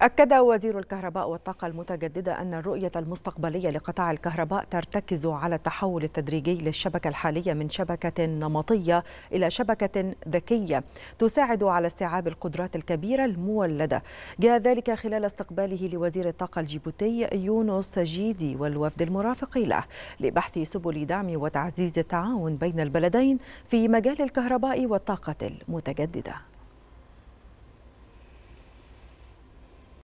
أكد وزير الكهرباء والطاقة المتجددة أن الرؤية المستقبلية لقطاع الكهرباء ترتكز على التحول التدريجي للشبكة الحالية من شبكة نمطية إلى شبكة ذكية تساعد على استيعاب القدرات الكبيرة المولدة جاء ذلك خلال استقباله لوزير الطاقة الجيبوتي يونس جيدي والوفد المرافق له لبحث سبل دعم وتعزيز التعاون بين البلدين في مجال الكهرباء والطاقة المتجددة